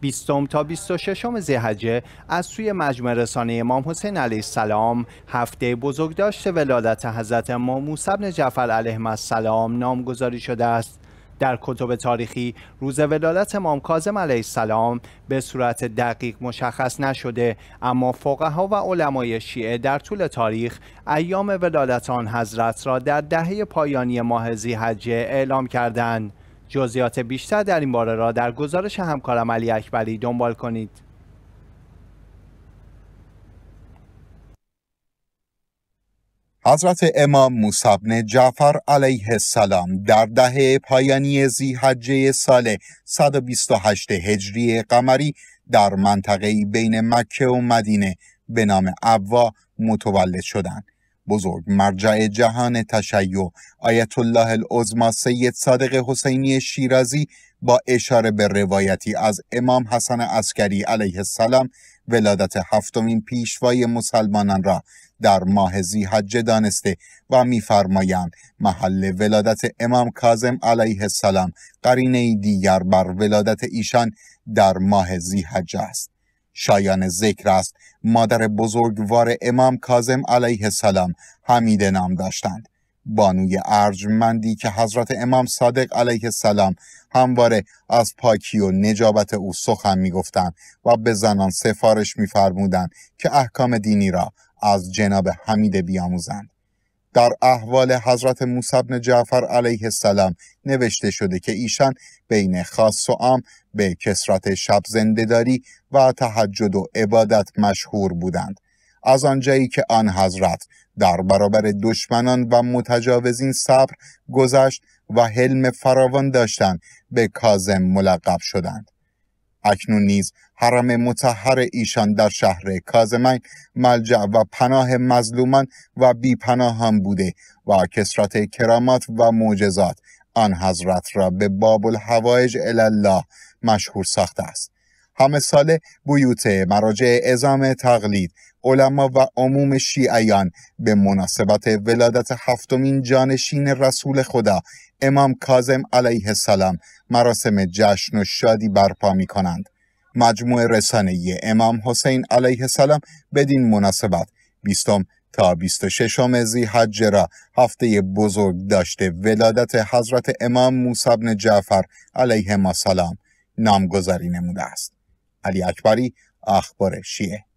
20 تا 26 ذیحجه از سوی مجمع رسانه امام حسین علیه السلام هفته بزرگداشت ولادت حضرت امام موسی بن جعفر علیه السلام نامگذاری شده است در کتب تاریخی روز ولادت امام کاظم علیه السلام به صورت دقیق مشخص نشده اما فقها و علمای شیعه در طول تاریخ ایام ولادت آن حضرت را در دهه پایانی ماه ذیحجه اعلام کردند جزئیات بیشتر در این باره را در گزارش همکارم علی اکبری دنبال کنید. حضرت امام موسی بن جعفر علیه السلام در دهه پایانی زیحجه سال 128 هجری قمری در منطقه بین مکه و مدینه به نام عوا متولد شدند. بزرگ مرجع جهان تشیع آیت الله العظما سید صادق حسینی شیرازی با اشاره به روایتی از امام حسن عسکری علیه السلام ولادت هفتمین پیشوای مسلمانان را در ماه زیحجه دانسته و میفرمایند محل ولادت امام کاظم علیه السلام قرینه دیگر بر ولادت ایشان در ماه زیحجه است شایان ذکر است مادر بزرگوار امام کازم علیه السلام حمیده نام داشتند بانوی ارجمندی که حضرت امام صادق علیه السلام همواره از پاکی و نجابت او سخن میگفتند و به زنان سفارش میفرمودند که احکام دینی را از جناب حمیده بیاموزند در احوال حضرت موسی بن جعفر علیه السلام نوشته شده که ایشان بین خاص و عام به کسرت شب زندهداری و تحجد و عبادت مشهور بودند از آنجایی که آن حضرت در برابر دشمنان و متجاوزین صبر گذشت و حلم فراوان داشتند به کازم ملقب شدند اکنون نیز حرم متحر ایشان در شهر کازمین ملجع و پناه مظلومان و هم بوده و کسرت کرامات و معجزات آن حضرت را به باب الحوائج الله مشهور ساخته است همه ساله بیوت مراجع ازام تقلید علما و عموم شیعیان به مناسبت ولادت هفتمین جانشین رسول خدا امام کازم علیه السلام مراسم جشن و شادی برپا می کنند. مجموع رسانه امام حسین علیه السلام بدین مناسبت 20 تا 26 زی را هفته بزرگ داشته ولادت حضرت امام موسی بن جعفر علیه السلام نامگذاری نموده است. علی اکبری اخبار شیعه